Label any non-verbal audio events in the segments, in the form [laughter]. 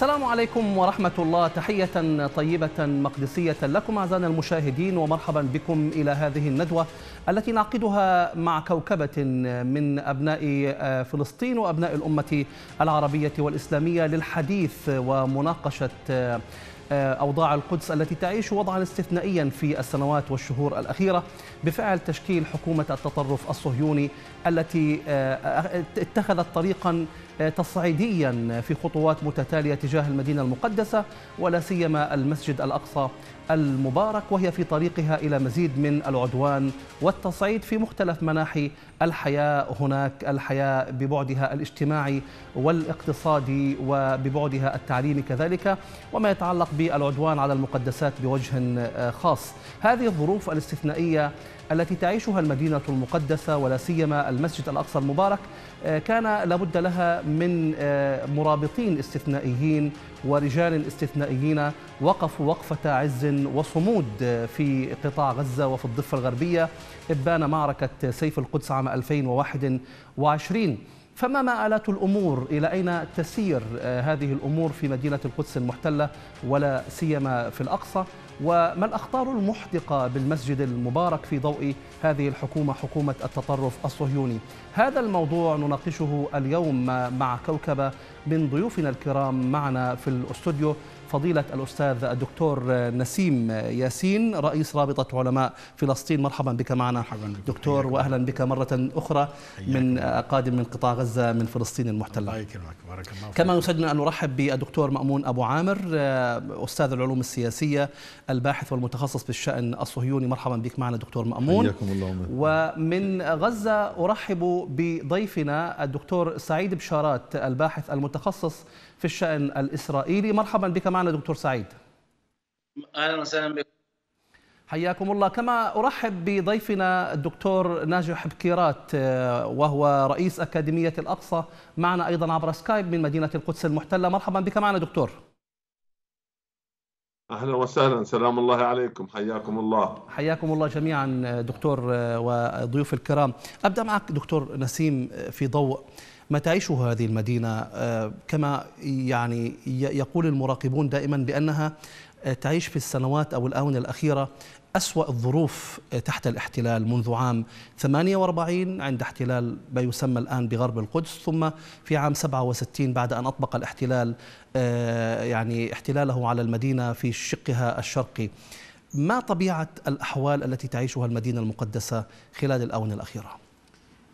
السلام عليكم ورحمة الله تحية طيبة مقدسية لكم أعزائنا المشاهدين ومرحبا بكم إلى هذه الندوة التي نعقدها مع كوكبة من أبناء آه، فلسطين وأبناء الأمة العربية والإسلامية للحديث ومناقشة آه، آه، أوضاع القدس التي تعيش وضعا استثنائيا في السنوات والشهور الأخيرة بفعل تشكيل حكومة التطرف الصهيوني التي آه، اتخذت طريقا آه، تصعيديا في خطوات متتالية تجاه المدينة المقدسة ولا سيما المسجد الأقصى المبارك وهي في طريقها إلى مزيد من العدوان والتصعيد في مختلف مناحي الحياة هناك الحياة ببعدها الاجتماعي والاقتصادي وببعدها التعليمي كذلك وما يتعلق بالعدوان على المقدسات بوجه خاص هذه الظروف الاستثنائية التي تعيشها المدينة المقدسة ولا سيما المسجد الأقصى المبارك آه، كان لابد لها من آه، مرابطين استثنائيين ورجال الاستثنائيين وقفوا وقفة عز وصمود في قطاع غزة وفي الضفة الغربية إبان معركة سيف القدس عام 2021 فما مآلات الأمور إلى أين تسير هذه الأمور في مدينة القدس المحتلة ولا سيما في الأقصى وما الأخطار المحدقة بالمسجد المبارك في ضوء هذه الحكومة حكومة التطرف الصهيوني هذا الموضوع نناقشه اليوم مع كوكبة من ضيوفنا الكرام معنا في الأستوديو فضيلة الأستاذ الدكتور نسيم ياسين رئيس رابطة علماء فلسطين مرحبا بك معنا مرحبا دكتور وأهلا بك مرة أخرى من قادم من قطاع غزة من فلسطين المحتلة الله يكرمك بارك الله كما يسعدنا أن نرحب بالدكتور مأمون أبو عامر أستاذ العلوم السياسية الباحث والمتخصص بالشأن الصهيوني مرحبا بك معنا دكتور مأمون حياكم الله ومن غزة أرحب بضيفنا الدكتور سعيد بشارات الباحث المتخصص في الشأن الإسرائيلي مرحبا بك معنا دكتور سعيد أهلا وسهلا بك حياكم الله كما أرحب بضيفنا الدكتور ناجح بكيرات آه، وهو رئيس أكاديمية الأقصى معنا أيضا عبر سكايب من مدينة القدس المحتلة مرحبا بك معنا دكتور اهلا وسهلا سلام الله عليكم حياكم الله حياكم الله جميعا آه، دكتور آه، وضيوف الكرام ابدا معك دكتور نسيم في ضوء ما تعيشه هذه المدينة آه، كما يعني يقول المراقبون دائما بأنها آه، تعيش في السنوات أو الآونة الأخيرة أسوأ الظروف آه، تحت الاحتلال منذ عام 48 عند احتلال ما يسمى الآن بغرب القدس ثم في عام 67 بعد أن أطبق الاحتلال يعني احتلاله على المدينة في شقها الشرقي ما طبيعة الأحوال التي تعيشها المدينة المقدسة خلال الآونة الأخيرة؟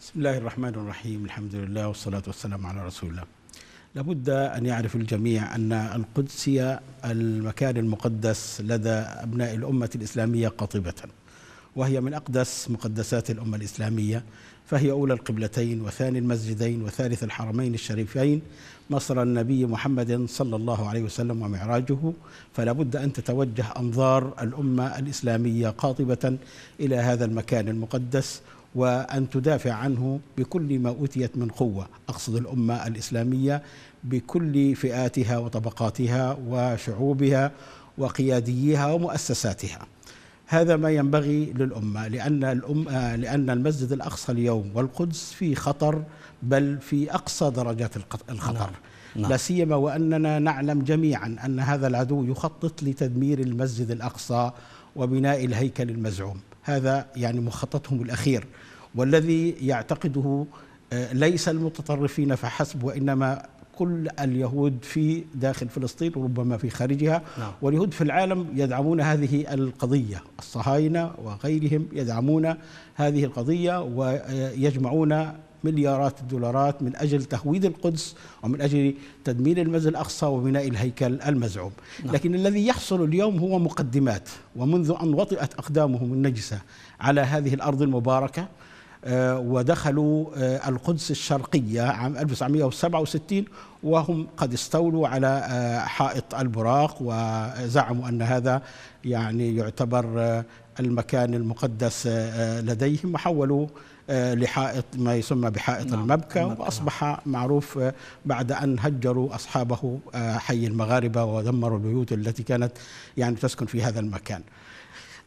بسم الله الرحمن الرحيم الحمد لله والصلاة والسلام على رسول الله لابد أن يعرف الجميع أن القدس هي المكان المقدس لدى أبناء الأمة الإسلامية قاطبة وهي من أقدس مقدسات الأمة الإسلامية فهي أولى القبلتين وثاني المسجدين وثالث الحرمين الشريفين مصر النبي محمد صلى الله عليه وسلم ومعراجه فلا بد أن تتوجه أنظار الأمة الإسلامية قاطبة إلى هذا المكان المقدس وأن تدافع عنه بكل ما أوتيت من قوة أقصد الأمة الإسلامية بكل فئاتها وطبقاتها وشعوبها وقياديها ومؤسساتها هذا ما ينبغي للأمة لأن, الأم لأن المسجد الأقصى اليوم والقدس في خطر بل في أقصى درجات الخطر نعم. نعم. لا سيما وأننا نعلم جميعا أن هذا العدو يخطط لتدمير المسجد الأقصى وبناء الهيكل المزعوم هذا يعني مخططهم الأخير والذي يعتقده آه، ليس المتطرفين فحسب وإنما كل اليهود في داخل فلسطين وربما في خارجها نعم. واليهود في العالم يدعمون هذه القضية الصهاينة وغيرهم يدعمون هذه القضية ويجمعون مليارات الدولارات من أجل تهويد القدس ومن أجل تدمير المسجد الأقصى وبناء الهيكل المزعوم نعم. لكن الذي يحصل اليوم هو مقدمات ومنذ أن وطئت أقدامهم النجسة على هذه الأرض المباركة آه، ودخلوا آه، القدس الشرقية عام 1967 وهم قد استولوا على آه، حائط البراق وزعموا أن هذا يعني يعتبر المكان المقدس لديهم وحولوا لحائط ما يسمى بحائط نعم المبكى واصبح معروف بعد ان هجروا اصحابه حي المغاربه ودمروا البيوت التي كانت يعني تسكن في هذا المكان.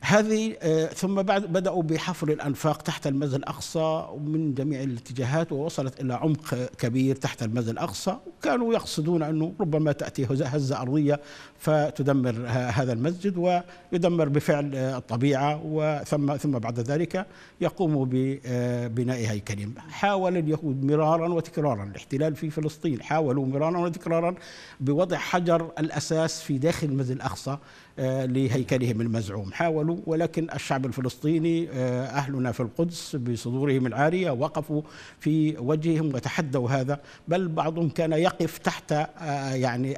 هذه آه، ثم بعد بدأوا بحفر الأنفاق تحت المسجد الأقصى من جميع الاتجاهات ووصلت إلى عمق كبير تحت المسجد الأقصى وكانوا يقصدون أنه ربما تأتي هزة أرضية فتدمر هذا المسجد ويدمر بفعل آه، الطبيعة وثم ثم بعد ذلك يقوم ببناء آه، هيكل حاول اليهود مرارا وتكرارا الاحتلال في فلسطين حاولوا مرارا وتكرارا بوضع حجر الأساس في داخل المسجد الأقصى آه، لهيكلهم المزعوم حاولوا ولكن الشعب الفلسطيني آه، أهلنا في القدس بصدورهم العارية وقفوا في وجههم وتحدوا هذا بل بعضهم كان يقف تحت آه، يعني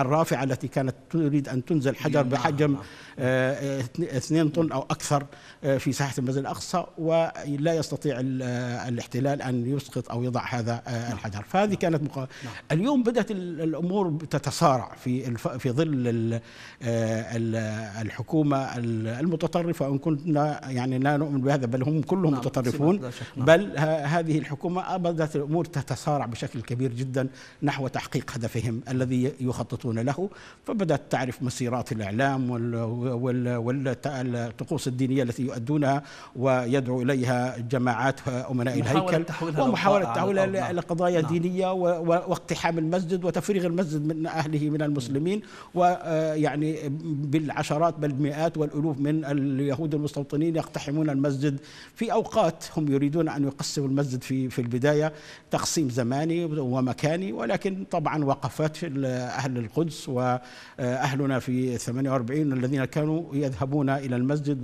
الرافعة التي كانت تريد أن تنزل حجر بحجم اثنين طن أو أكثر في ساحة المسجد الأقصى ولا يستطيع الاحتلال أن يسقط أو يضع هذا الحجر فهذه نعم. كانت مقاومة نعم. اليوم بدأت الأمور تتسارع في في ظل الحكومه المتطرفه ان كنا يعني لا نؤمن بهذا بل هم كلهم نعم متطرفون نعم. بل هذه الحكومه بدات الامور تتسارع بشكل كبير جدا نحو تحقيق هدفهم الذي يخططون له فبدات تعرف مسيرات الاعلام والطقوس الدينيه التي يؤدونها ويدعو اليها جماعات امناء الهيكل ومحاوله تحويلها لقضايا نعم. دينيه واقتحام المسجد وتفريغ المسجد من اهله من المسلمين ويعني آه، بالعشرات بل المئات والألوف من اليهود المستوطنين يقتحمون المسجد في أوقات هم يريدون أن يقسموا المسجد في في البداية تقسيم زماني ومكاني ولكن طبعا وقفات أهل القدس وأهلنا في 48 الذين كانوا يذهبون إلى المسجد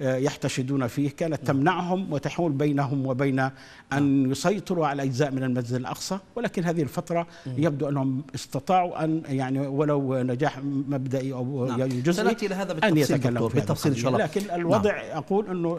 ويحتشدون فيه كانت نعم. تمنعهم وتحول بينهم وبين أن نعم. يسيطروا على أجزاء من المسجد الأقصى ولكن هذه الفترة يبدو أنهم استطاعوا أن يعني ولو نجاح مبدئي أو نعم. يعني جزئي الى هذا ان بالتفصيل ان شاء الله لكن نعم. الوضع نعم. اقول انه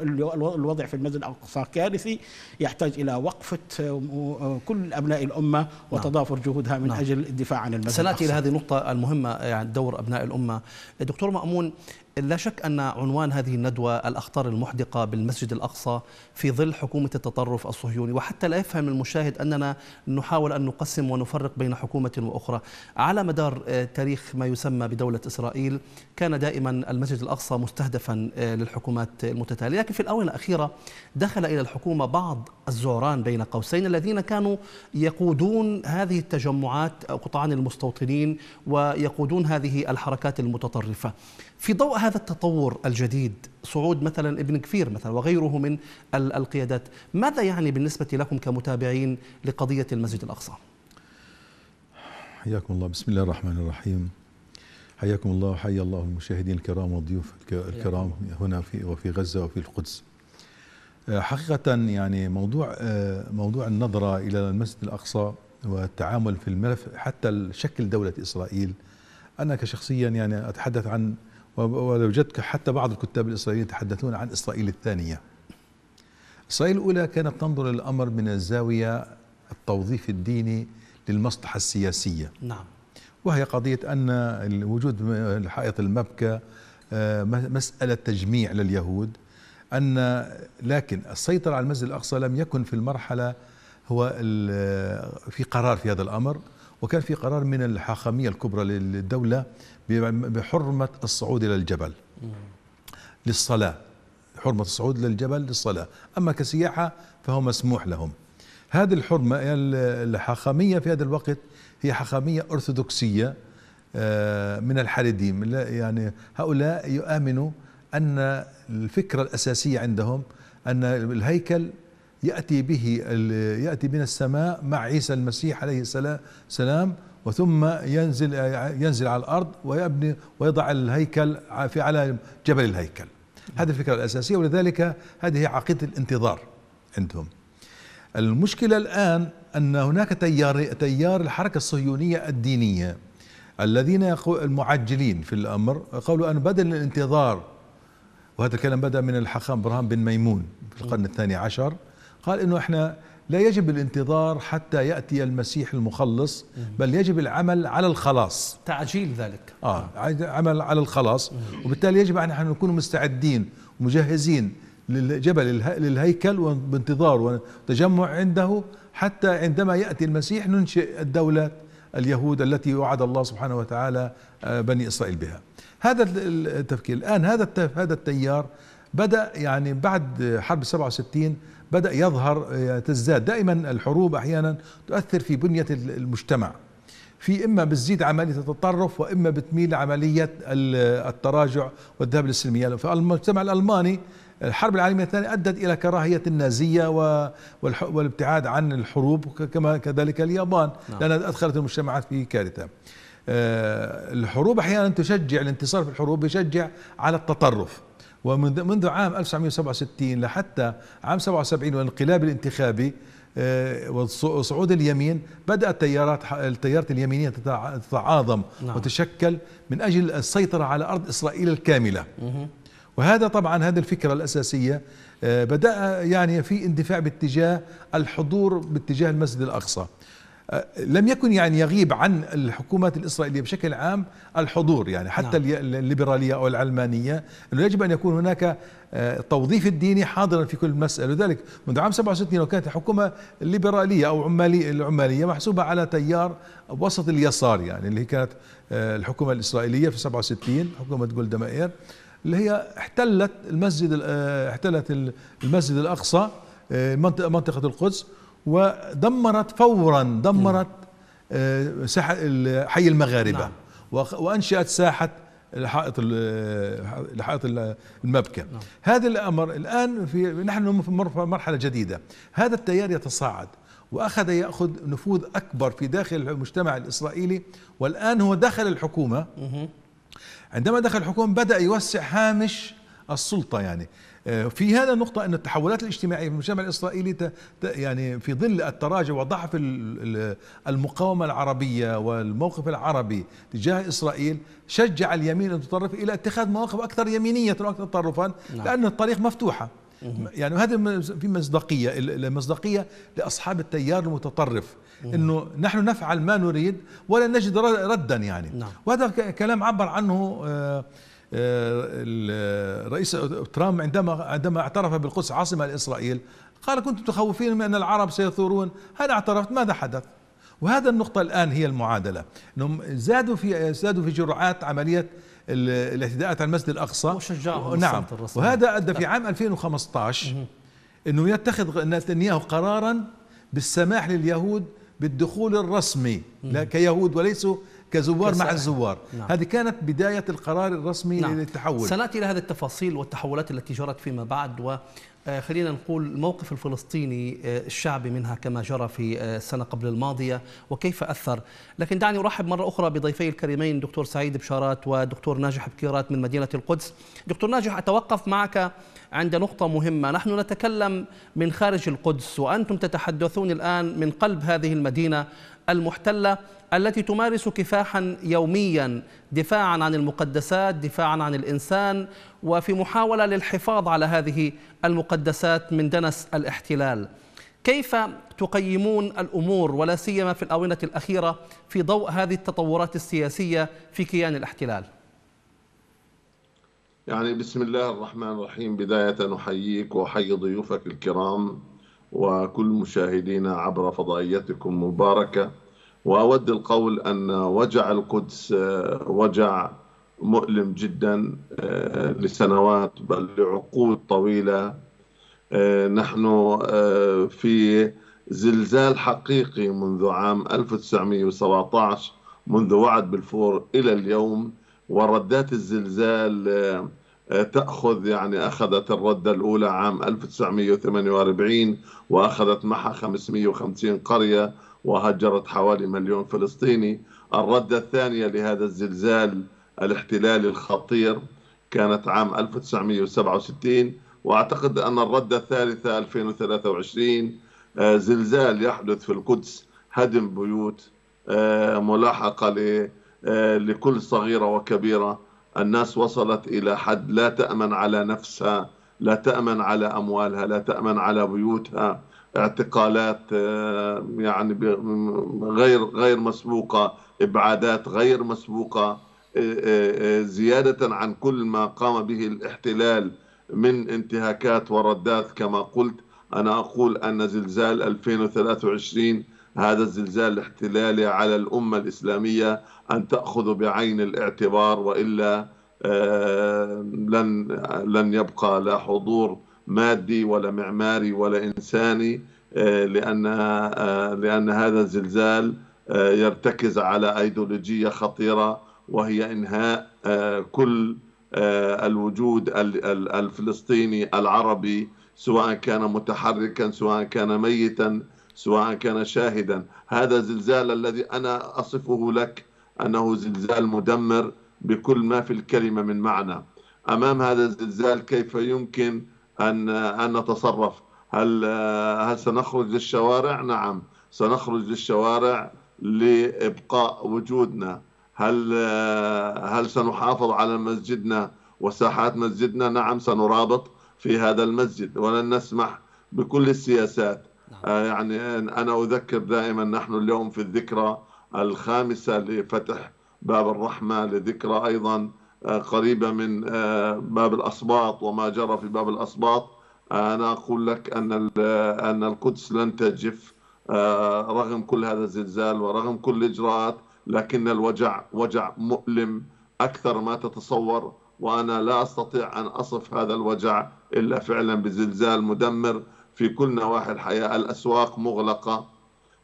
الوضع في المسجد الاقصى كارثي يحتاج الى وقفه آه، كل ابناء الامه نعم. وتضافر جهودها من نعم. اجل الدفاع عن المسجد سناتي لهذه النقطه المهمه يعني دور ابناء الامه دكتور مامون لا شك أن عنوان هذه الندوة الأخطار المحدقة بالمسجد الأقصى في ظل حكومة التطرف الصهيوني وحتى لا يفهم المشاهد أننا نحاول أن نقسم ونفرق بين حكومة وأخرى على مدار آه، تاريخ ما يسمى بدولة إسرائيل كان دائما المسجد الأقصى مستهدفا آه، للحكومات المتتالية لكن في الآونة الأخيرة دخل إلى الحكومة بعض الزعران بين قوسين الذين كانوا يقودون هذه التجمعات قطعان المستوطنين ويقودون هذه الحركات المتطرفة في ضوء هذا التطور الجديد صعود مثلا ابن كفير مثلا وغيره من القيادات ماذا يعني بالنسبة لكم كمتابعين لقضية المسجد الأقصى حياكم الله بسم الله الرحمن الرحيم حياكم الله وحيا الله المشاهدين الكرام والضيوف الكرام هنا في وفي غزة وفي القدس آه، حقيقة يعني موضوع آه، موضوع النظرة إلى المسجد الأقصى والتعامل في الملف حتى شكل دولة إسرائيل أنا كشخصيا يعني أتحدث عن ولوجدت حتى بعض الكتاب الإسرائيليين يتحدثون عن إسرائيل الثانية إسرائيل الأولى كانت تنظر للأمر من الزاوية التوظيف الديني للمصلحة السياسية نعم وهي قضية أن الوجود حائط المبكى آه، مسألة تجميع لليهود أن لكن السيطرة على المسجد الأقصى لم يكن في المرحلة هو في قرار في هذا الأمر وكان في قرار من الحاخامية الكبرى للدولة بحرمة الصعود إلى الجبل للصلاة حرمة الصعود للجبل للصلاة أما كسياحة فهو مسموح لهم هذه الحرمة الحاخامية في هذا الوقت هي حاخامية أرثوذكسية آه، من الحريديم يعني هؤلاء يؤمنوا أن الفكرة الأساسية عندهم أن الهيكل يأتي به يأتي من السماء مع عيسى المسيح عليه السلام وثم ينزل ينزل على الارض ويبني ويضع الهيكل في على جبل الهيكل هذه الفكره الاساسيه ولذلك هذه عقيده الانتظار عندهم المشكله الان ان هناك تيار تيار الحركه الصهيونيه الدينيه الذين المعجلين في الامر قالوا ان بدل الانتظار وهذا الكلام بدا من الحاخام ابراهام بن ميمون في القرن الثاني عشر قال انه احنا لا يجب الانتظار حتى يأتي المسيح المخلص بل يجب العمل على الخلاص تعجيل ذلك آه عمل على الخلاص وبالتالي يجب أن نكون مستعدين ومجهزين للجبل للهيكل وبانتظار وتجمع عنده حتى عندما يأتي المسيح ننشئ الدولة اليهود التي وعد الله سبحانه وتعالى آه، بني إسرائيل بها هذا التفكير الآن هذا هذا التيار بدأ يعني بعد حرب 67 بدأ يظهر آه، تزداد دائما الحروب أحيانا تؤثر في بنية المجتمع في إما بتزيد عملية التطرف وإما بتميل لعملية التراجع والذهاب للسلمية فالمجتمع الألماني الحرب العالمية الثانية أدت إلى كراهية النازية والابتعاد عن الحروب كما كذلك اليابان نعم. لأنها أدخلت المجتمعات في كارثة آه، الحروب أحيانا تشجع الانتصار في الحروب يشجع على التطرف ومنذ عام 1967 لحتى عام 77 والانقلاب الانتخابي آه، وصعود اليمين بدأت تيارات التيارات اليمينية تتعاظم نعم. وتشكل من أجل السيطرة على أرض إسرائيل الكاملة وهذا طبعا هذه الفكرة الأساسية آه، بدأ يعني في اندفاع باتجاه الحضور باتجاه المسجد الأقصى آه، لم يكن يعني يغيب عن الحكومات الإسرائيلية بشكل عام الحضور يعني حتى نعم. الليبرالية أو العلمانية أنه يجب أن يكون هناك التوظيف آه، الديني حاضرا في كل مسألة لذلك منذ عام 67 وكانت حكومة الليبرالية أو عمالية العمالية محسوبة على تيار وسط اليسار يعني اللي كانت آه، الحكومة الإسرائيلية في 67 حكومة جولدا مائير اللي هي احتلت المسجد احتلت المسجد الأقصى منطقة القدس ودمرت فورا دمرت آه، ساحة حي المغاربة نعم. وأنشأت ساحة لحائط لحائط المبكى نعم. هذا الأمر الآن في نحن في مرحلة جديدة هذا التيار يتصاعد وأخذ يأخذ نفوذ أكبر في داخل المجتمع الإسرائيلي والآن هو دخل الحكومة عندما دخل الحكومة بدأ يوسع هامش السلطة يعني آه، في هذا النقطة أن التحولات الاجتماعية في المجتمع الإسرائيلي يعني في ظل التراجع وضعف المقاومة العربية والموقف العربي تجاه إسرائيل شجع اليمين المتطرف إلى اتخاذ مواقف أكثر يمينية وأكثر تطرفا نعم. لأن الطريق مفتوحة يعني هذا في مصداقيه المصداقيه لاصحاب التيار المتطرف انه نحن نفعل ما نريد ولا نجد ردا يعني نعم. وهذا كلام عبر عنه آه آه، الرئيس ترامب عندما عندما اعترف بالقدس عاصمة لإسرائيل قال كنتم متخوفين من أن العرب سيثورون هل اعترفت ماذا حدث وهذا النقطة الآن هي المعادلة أنهم زادوا في زادوا في جرعات عملية الاعتداءات على المسجد الأقصى وشجعهم نعم وهذا أدى في نعم. عام 2015 أنه يتخذ نتنياهو قرارا بالسماح لليهود بالدخول الرسمي كيهود وليسوا كزوار مع الزوار نعم. هذه كانت بداية القرار الرسمي نعم. للتحول سنأتي إلى هذه التفاصيل والتحولات التي جرت فيما بعد و آه، خلينا نقول الموقف الفلسطيني آه، الشعبي منها كما جرى في آه، السنة قبل الماضية وكيف أثر لكن دعني أرحب مرة أخرى بضيفي الكريمين دكتور سعيد بشارات ودكتور ناجح بكيرات من مدينة القدس دكتور ناجح أتوقف معك عند نقطة مهمة نحن نتكلم من خارج القدس وأنتم تتحدثون الآن من قلب هذه المدينة المحتله التي تمارس كفاحا يوميا دفاعا عن المقدسات دفاعا عن الانسان وفي محاوله للحفاظ على هذه المقدسات من دنس الاحتلال كيف تقيمون الامور ولا سيما في الاونه الاخيره في ضوء هذه التطورات السياسيه في كيان الاحتلال يعني بسم الله الرحمن الرحيم بدايه احييك واحيي ضيوفك الكرام وكل مشاهدينا عبر فضائيتكم مباركة وأود القول أن وجع القدس وجع مؤلم جدا آه، لسنوات بل لعقود طويلة آه، نحن آه، في زلزال حقيقي منذ عام 1917 منذ وعد بالفور إلى اليوم وردات الزلزال تأخذ يعني أخذت الردة الأولى عام 1948 وأخذت معها 550 قرية وهجرت حوالي مليون فلسطيني الردة الثانية لهذا الزلزال الاحتلالي الخطير كانت عام 1967 وأعتقد أن الردة الثالثة 2023 زلزال يحدث في القدس هدم بيوت آه، ملاحقة آه، لكل صغيرة وكبيرة الناس وصلت إلى حد لا تأمن على نفسها لا تأمن على أموالها لا تأمن على بيوتها اعتقالات آه، يعني غير غير مسبوقة إبعادات غير مسبوقة آه، آه، زيادة عن كل ما قام به الاحتلال من انتهاكات وردات كما قلت أنا أقول أن زلزال 2023 هذا الزلزال الاحتلالي على الأمة الإسلامية أن تأخذ بعين الاعتبار وإلا آه، لن لن يبقى لا حضور مادي ولا معماري ولا إنساني آه، لأن آه، لأن هذا الزلزال يرتكز على أيديولوجية خطيرة وهي إنهاء كل الوجود الفلسطيني العربي سواء كان متحركا سواء كان ميتا سواء كان شاهدا هذا الزلزال الذي أنا أصفه لك أنه زلزال مدمر بكل ما في الكلمة من معنى أمام هذا الزلزال كيف يمكن أن أن نتصرف هل هل سنخرج للشوارع نعم سنخرج للشوارع لإبقاء وجودنا هل هل سنحافظ على مسجدنا وساحات مسجدنا نعم سنرابط في هذا المسجد ولن نسمح بكل السياسات آه، يعني أنا أذكر دائما نحن اليوم في الذكرى الخامسة لفتح باب الرحمة لذكرى أيضا آه، قريبة من آه، باب الأسباط وما جرى في باب الأسباط أنا أقول لك أن أن القدس لن تجف رغم كل هذا الزلزال ورغم كل الإجراءات لكن الوجع وجع مؤلم أكثر ما تتصور وأنا لا أستطيع أن أصف هذا الوجع إلا فعلا بزلزال مدمر في كل نواحي الحياة الأسواق مغلقة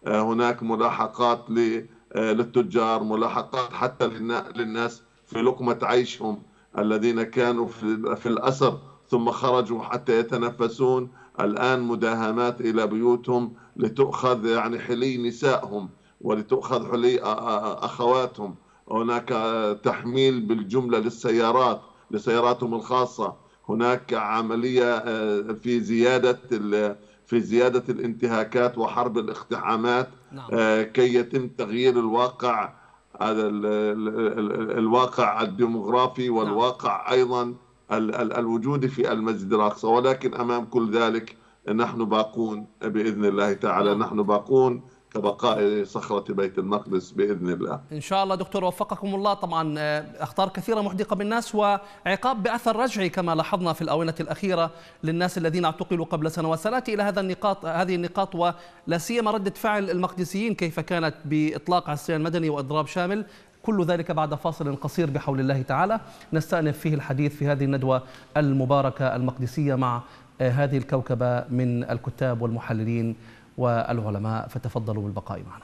آه، هناك ملاحقات آه، للتجار ملاحقات حتى للناس في لقمة عيشهم الذين كانوا في الأسر ثم خرجوا حتى يتنفسون الآن مداهمات إلى بيوتهم لتؤخذ يعني حلي نسائهم ولتؤخذ حلي أخواتهم هناك تحميل بالجملة للسيارات لسياراتهم الخاصة هناك عمليه آه، في زياده في زياده الانتهاكات وحرب الاقتحامات نعم. آه، كي يتم تغيير الواقع الواقع الديموغرافي نعم. والواقع ايضا الوجودي في المسجد الاقصى ولكن امام كل ذلك نحن باقون باذن الله تعالى نعم. نحن باقون كبقاء صخرة بيت المقدس بإذن الله إن شاء الله دكتور وفقكم الله طبعا آه، أخطار كثيرة محدقة بالناس وعقاب بأثر رجعي كما لاحظنا في الآونة الأخيرة للناس الذين اعتقلوا قبل سنوات سنأتي إلى هذا النقاط هذه النقاط ولا سيما ردة فعل المقدسيين كيف كانت بإطلاق عصيان مدني وإضراب شامل كل ذلك بعد فاصل قصير بحول الله تعالى نستأنف فيه الحديث في هذه الندوة المباركة المقدسية مع آه، هذه الكوكبة من الكتاب والمحللين والعلماء فتفضلوا بالبقاء معنا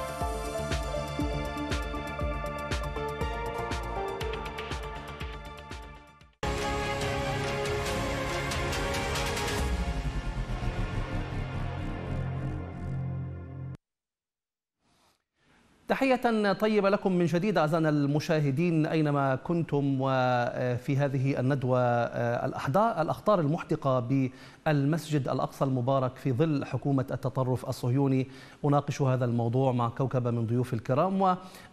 تحية طيبة لكم من جديد أعزائنا المشاهدين أينما كنتم وفي هذه الندوة آه، الأخطار المحدقة المسجد الأقصى المبارك في ظل حكومة التطرف الصهيوني أناقش هذا الموضوع مع كوكبة من ضيوف الكرام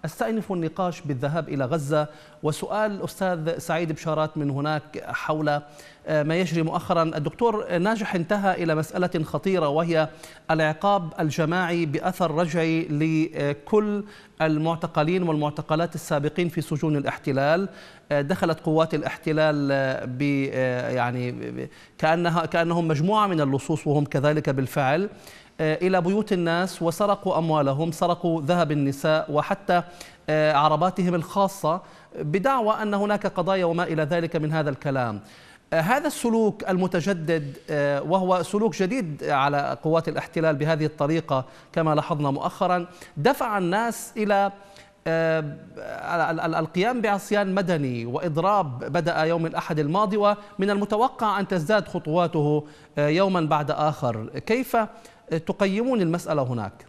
وأستأنف النقاش بالذهاب إلى غزة وسؤال أستاذ سعيد بشارات من هناك حول آه، ما يجري مؤخرا الدكتور ناجح انتهى إلى مسألة خطيرة وهي العقاب الجماعي بأثر رجعي لكل المعتقلين والمعتقلات السابقين في سجون الاحتلال آه، دخلت قوات الاحتلال آه، ب يعني كأنها كأنه لهم مجموعة من اللصوص وهم كذلك بالفعل آه، إلى بيوت الناس وسرقوا أموالهم سرقوا ذهب النساء وحتى آه، عرباتهم الخاصة بدعوى أن هناك قضايا وما إلى ذلك من هذا الكلام آه، هذا السلوك المتجدد وهو سلوك جديد على قوات الاحتلال بهذه الطريقة كما لاحظنا مؤخرا دفع الناس إلى آه، القيام بعصيان مدني وإضراب بدأ يوم الأحد الماضي ومن المتوقع أن تزداد خطواته آه، يوما بعد آخر كيف تقيمون المسألة هناك؟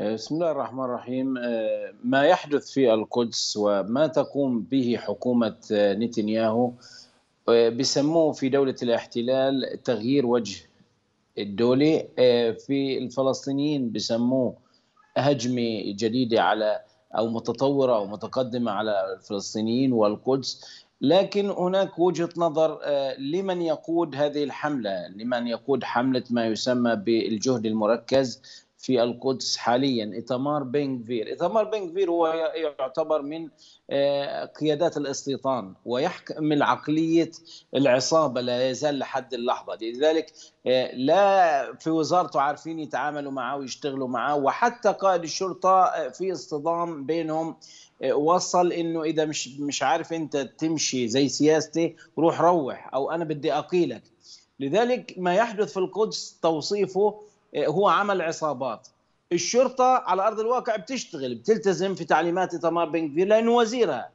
آه، بسم الله الرحمن الرحيم ما يحدث في القدس وما تقوم به حكومة نتنياهو بسموه في دولة الاحتلال تغيير وجه الدولة في الفلسطينيين بسموه هجمه جديده على او متطوره او متقدمه على الفلسطينيين والقدس لكن هناك وجهه نظر آه، لمن يقود هذه الحمله، لمن يقود حمله ما يسمى بالجهد المركز في القدس حاليا إيتمار بنغفير إيتمار بنغفير هو يعتبر من آه، قيادات الاستيطان ويحمل عقلية العصابة لا يزال لحد اللحظة لذلك آه، لا في وزارته عارفين يتعاملوا معه ويشتغلوا معه وحتى قائد الشرطة آه، في اصطدام بينهم وصل انه اذا مش مش عارف انت تمشي زي سياستي روح روح او انا بدي اقيلك لذلك ما يحدث في القدس توصيفه هو عمل عصابات الشرطه على ارض الواقع بتشتغل بتلتزم في تعليمات تمار بن كفير لانه وزيرها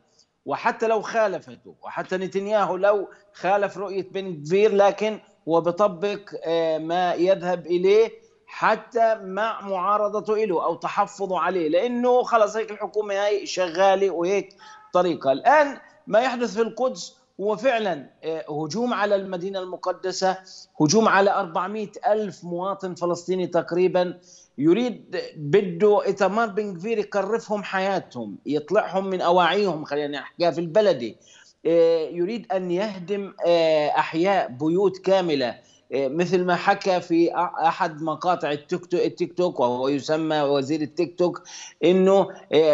وحتى لو خالفته وحتى نتنياهو لو خالف رؤيه بن كفير لكن هو بطبق آه، ما يذهب اليه حتى مع معارضته له او تحفظه عليه لانه خلص هيك الحكومه هاي شغاله وهيك طريقه الان ما يحدث في القدس هو فعلا آه، هجوم على المدينة المقدسة هجوم على 400 ألف مواطن فلسطيني تقريبا يريد بده إيتمار بن كفير يقرفهم حياتهم يطلعهم من أواعيهم خلينا نحكيها في البلدي آه، يريد أن يهدم آه، أحياء بيوت كاملة مثل ما حكى في احد مقاطع التيك توك وهو يسمى وزير التيك توك انه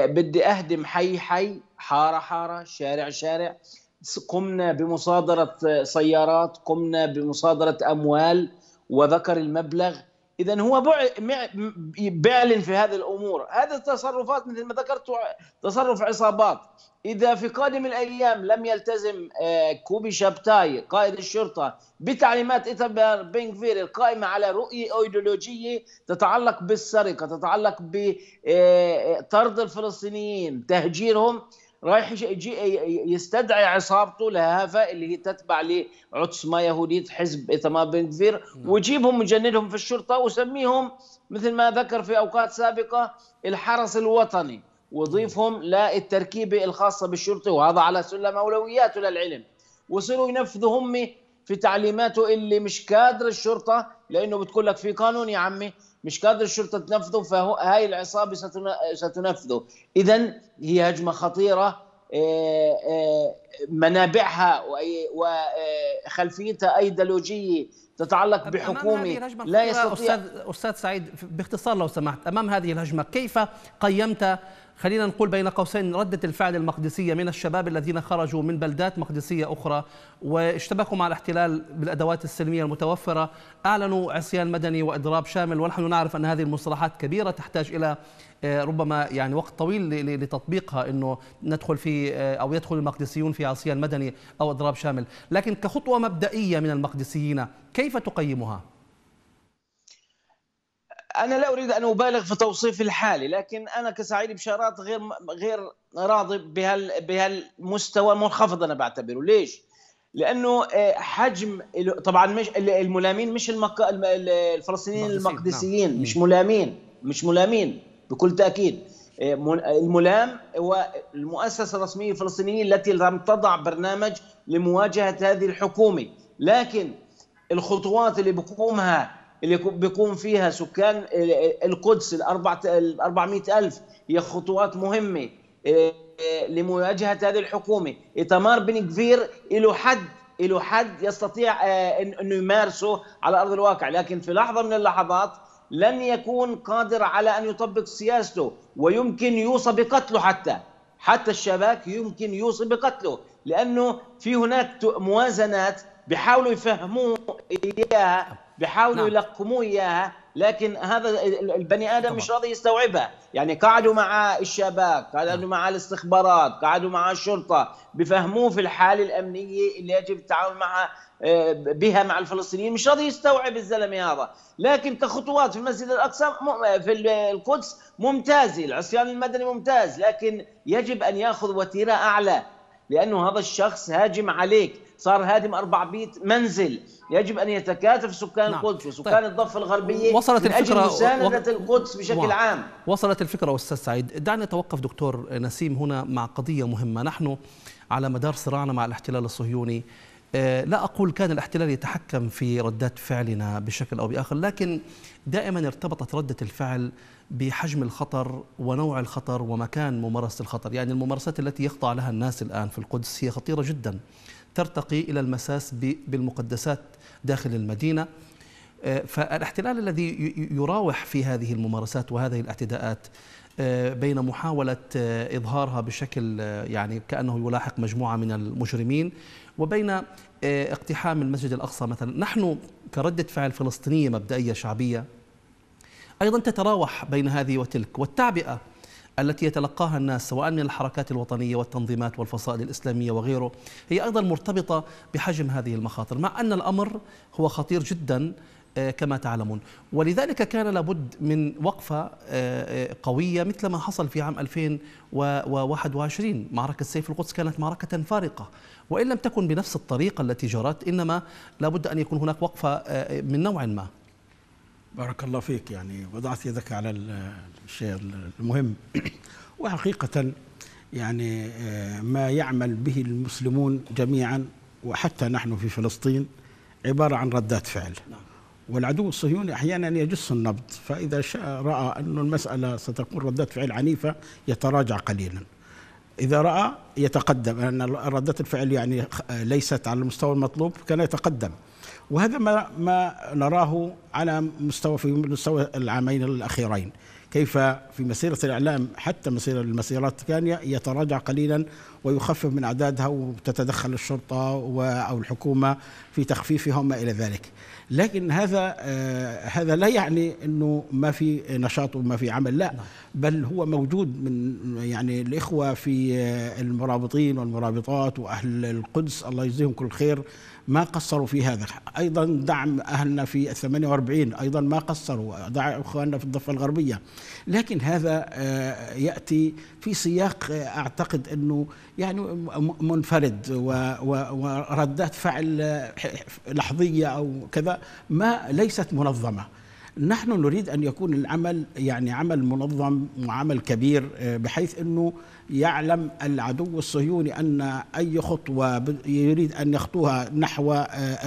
بدي اهدم حي حي حاره حاره شارع شارع قمنا بمصادرة آه، سيارات قمنا بمصادرة أموال وذكر المبلغ إذا هو بيعلن في هذه الأمور هذه التصرفات مثل ما ذكرت تصرف عصابات إذا في قادم الأيام لم يلتزم آه، كوبي شابتاي قائد الشرطة بتعليمات إيتابير بينغفير القائمة على رؤية أيديولوجية تتعلق بالسرقة تتعلق بطرد آه، الفلسطينيين تهجيرهم رايح يستدعي عصابته لهافا اللي هي تتبع لعتصمة يهودية حزب إيتمار بن كفير نعم. ويجيبهم ويجندهم في الشرطة وسميهم مثل ما ذكر في أوقات سابقة الحرس الوطني وضيفهم نعم. للتركيبة الخاصة بالشرطة وهذا على سلم أولوياته للعلم وصلوا ينفذوا هم في تعليماته اللي مش كادر الشرطة لانه بتقول لك في قانون يا عمي مش قادر الشرطه تنفذه فهي العصابه ستنفذه اذا هي هجمه خطيره آه، آه، منابعها وخلفيتها آه، ايديولوجيه تتعلق بحكومه لا يستطيع استاذ استاذ سعيد باختصار لو سمحت امام هذه الهجمه كيف قيمت خلينا نقول بين قوسين ردة الفعل المقدسية من الشباب الذين خرجوا من بلدات مقدسية أخرى واشتبكوا مع الاحتلال بالأدوات السلمية المتوفرة أعلنوا عصيان مدني وإضراب شامل ونحن نعرف أن هذه المصطلحات كبيرة تحتاج إلى آه، ربما يعني وقت طويل لتطبيقها انه ندخل في آه، او يدخل المقدسيون في عصيان مدني او اضراب شامل، لكن كخطوه مبدئيه من المقدسيين كيف تقيمها؟ انا لا اريد ان ابالغ في توصيف الحالي لكن انا كسعيد بشارات غير غير راضي بهال بهالمستوى المنخفض انا بعتبره ليش؟ لانه آه، حجم طبعا مش الملامين مش المك... الفلسطينيين المقدسيين نعم. مش ملامين مش ملامين بكل تاكيد آه، الملام هو المؤسسه الرسميه الفلسطينيه التي لم تضع برنامج لمواجهه هذه الحكومه لكن الخطوات اللي بقومها اللي بيقوم فيها سكان القدس ال 400000 هي خطوات مهمه آه، آه، لمواجهه هذه الحكومه ايتمار بن كفير له حد له حد يستطيع آه، انه يمارسه على ارض الواقع لكن في لحظه من اللحظات لن يكون قادر على ان يطبق سياسته ويمكن يوصى بقتله حتى حتى الشباك يمكن يوصي بقتله لانه في هناك موازنات بيحاولوا يفهموه اياها بيحاولوا نعم. يلقموه اياها لكن هذا البني ادم طبعا. مش راضي يستوعبها يعني قعدوا مع الشباك قعدوا نعم. مع الاستخبارات قعدوا مع الشرطه بفهموه في الحاله الامنيه اللي يجب التعامل معها آه، بها مع الفلسطينيين مش راضي يستوعب الزلمه هذا لكن كخطوات في المسجد الاقصى في القدس ممتازه العصيان المدني ممتاز لكن يجب ان ياخذ وتيره اعلى لانه هذا الشخص هاجم عليك صار هادم اربع بيت منزل يجب ان يتكاتف سكان نعم. القدس وسكان طيب. الضفه الغربيه وصلت من الفكره أجل مسانده و... القدس بشكل و... عام وصلت الفكره استاذ سعيد دعنا نتوقف دكتور نسيم هنا مع قضيه مهمه نحن على مدار صراعنا مع الاحتلال الصهيوني آه، لا أقول كان الاحتلال يتحكم في ردات فعلنا بشكل أو بآخر لكن دائما ارتبطت ردة الفعل بحجم الخطر ونوع الخطر ومكان ممارسة الخطر يعني الممارسات التي يخضع لها الناس الآن في القدس هي خطيرة جدا ترتقي إلى المساس بالمقدسات داخل المدينة آه، فالاحتلال الذي يراوح في هذه الممارسات وهذه الاعتداءات آه، بين محاولة آه، إظهارها بشكل يعني كأنه يلاحق مجموعة من المجرمين وبين اقتحام المسجد الأقصى مثلا نحن كردة فعل فلسطينية مبدئية شعبية أيضا تتراوح بين هذه وتلك والتعبئة التي يتلقاها الناس سواء من الحركات الوطنية والتنظيمات والفصائل الإسلامية وغيره هي أيضا مرتبطة بحجم هذه المخاطر مع أن الأمر هو خطير جدا آه، كما تعلمون ولذلك كان لابد من وقفة آه، آه، قوية مثل ما حصل في عام 2021 معركة سيف القدس كانت معركة فارقة وإن لم تكن بنفس الطريقة التي جرت إنما لابد أن يكون هناك وقفة من نوع ما بارك الله فيك يعني وضعت يدك على الشيء المهم [clears throat] وحقيقة يعني آه، ما يعمل به المسلمون جميعا وحتى نحن في فلسطين عبارة عن ردات فعل نعم. والعدو الصهيوني أحيانا يجس النبض فإذا رأى أن المسألة ستكون ردات فعل عنيفة يتراجع قليلا إذا رأى يتقدم أن ردات الفعل يعني آه، ليست على المستوى المطلوب كان يتقدم وهذا ما ما نراه على مستوى في مستوى العامين الاخيرين كيف في مسيره الاعلام حتى مسيره المسيرات كان يتراجع قليلا ويخفف من اعدادها وتتدخل الشرطه او الحكومه في تخفيفها وما الى ذلك. لكن هذا آه هذا لا يعني انه ما في نشاط وما في عمل لا بل هو موجود من يعني الاخوه في آه، المرابطين والمرابطات واهل القدس الله يجزيهم كل خير ما قصروا في هذا أيضا دعم أهلنا في 48 أيضا ما قصروا دعم أخواننا في الضفة الغربية لكن هذا آه، يأتي في سياق آه، أعتقد أنه يعني منفرد وردات فعل آه، لحظية أو كذا ما ليست منظمة نحن نريد أن يكون العمل يعني عمل منظم وعمل كبير آه، بحيث أنه يعلم العدو الصهيوني أن أي خطوة يريد أن يخطوها نحو آه،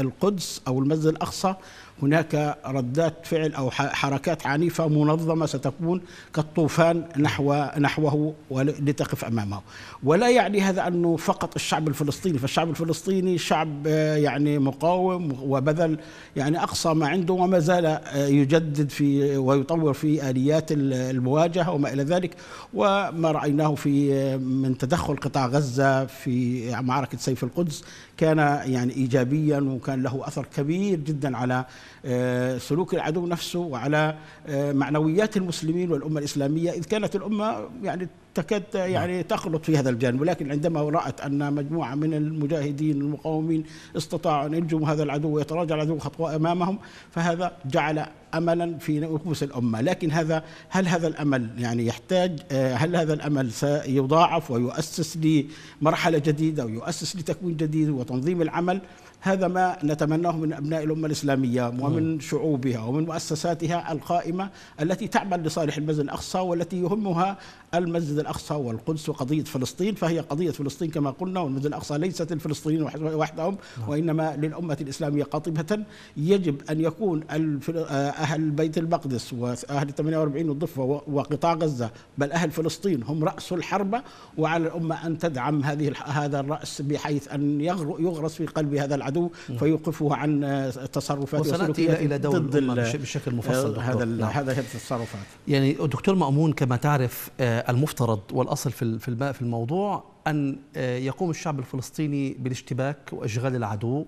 القدس أو المسجد الأقصى هناك ردات فعل أو حركات عنيفة منظمة ستكون كالطوفان نحو نحوه لتقف أمامه ولا يعني هذا أنه فقط الشعب الفلسطيني فالشعب الفلسطيني شعب آه، يعني مقاوم وبذل يعني أقصى ما عنده وما زال آه، يجدد في ويطور في آليات المواجهة وما إلى ذلك وما رأيناه في آه، من تدخل قطاع غزة في معركة سيف القدس كان يعني ايجابيا وكان له اثر كبير جدا على آه، سلوك العدو نفسه وعلى آه، معنويات المسلمين والامه الاسلاميه اذ كانت الامه يعني تكاد نعم. يعني تخلط في هذا الجانب ولكن عندما رأت أن مجموعة من المجاهدين المقاومين استطاعوا أن يلجموا هذا العدو ويتراجع العدو خطوة أمامهم فهذا جعل املا في نفوس الامه، لكن هذا هل هذا الامل يعني يحتاج آه، هل هذا الامل سيضاعف ويؤسس لمرحله جديده ويؤسس لتكوين جديد وتنظيم العمل؟ هذا ما نتمناه من ابناء الامه الاسلاميه ومن شعوبها ومن مؤسساتها القائمه التي تعمل لصالح المسجد الاقصى والتي يهمها المسجد الأقصى والقدس وقضية فلسطين فهي قضية فلسطين كما قلنا والمسجد الأقصى ليست الفلسطينيين وحدهم نعم. وإنما للأمة الإسلامية قاطبة يجب أن يكون آه، أهل بيت المقدس وأهل 48 والضفة وقطاع غزة بل أهل فلسطين هم رأس الحرب وعلى الأمة أن تدعم هذه هذا الرأس بحيث أن يغرس في قلب هذا العدو نعم. فيوقفه عن تصرفات وسنأتي إلى دور ضد بشكل مفصل آه، هذا نعم. هذه التصرفات يعني دكتور مأمون كما تعرف آه، المفترض والاصل في في الموضوع ان آه، يقوم الشعب الفلسطيني بالاشتباك واشغال العدو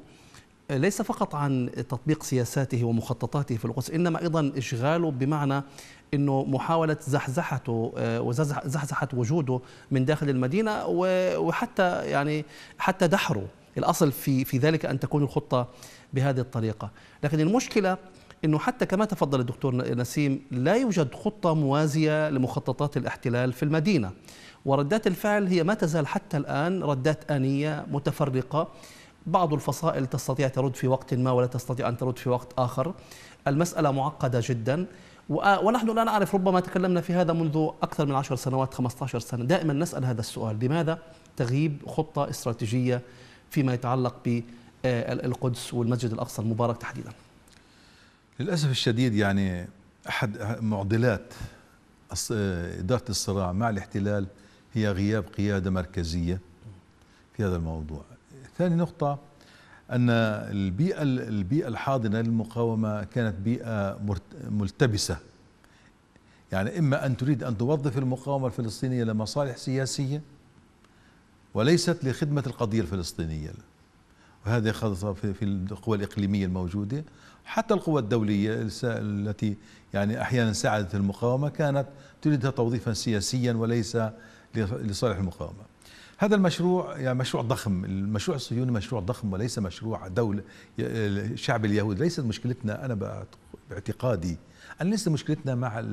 آه، ليس فقط عن تطبيق سياساته ومخططاته في القدس انما ايضا اشغاله بمعنى انه محاوله زحزحته آه، وزحزحه وجوده من داخل المدينه وحتى يعني حتى دحره الاصل في في ذلك ان تكون الخطه بهذه الطريقه لكن المشكله أنه حتى كما تفضل الدكتور نسيم لا يوجد خطة موازية لمخططات الاحتلال في المدينة وردات الفعل هي ما تزال حتى الآن ردات آنية متفرقة بعض الفصائل تستطيع ترد في وقت ما ولا تستطيع أن ترد في وقت آخر المسألة معقدة جدا ونحن لا نعرف ربما تكلمنا في هذا منذ أكثر من 10 سنوات 15 سنة دائما نسأل هذا السؤال لماذا تغيب خطة استراتيجية فيما يتعلق بالقدس آه، والمسجد الأقصى المبارك تحديداً للأسف الشديد يعني أحد معضلات إدارة الصراع مع الاحتلال هي غياب قيادة مركزية في هذا الموضوع ثاني نقطة أن البيئة البيئة الحاضنة للمقاومة كانت بيئة ملتبسة يعني إما أن تريد أن توظف المقاومة الفلسطينية لمصالح سياسية وليست لخدمة القضية الفلسطينية وهذا خاصة في القوى الإقليمية الموجودة حتى القوى الدولية التي يعني أحيانا ساعدت المقاومة كانت تريدها توظيفا سياسيا وليس لصالح المقاومة هذا المشروع يعني مشروع ضخم المشروع الصهيوني مشروع ضخم وليس مشروع دولة الشعب اليهود ليست مشكلتنا أنا باعتقادي أن ليس مشكلتنا مع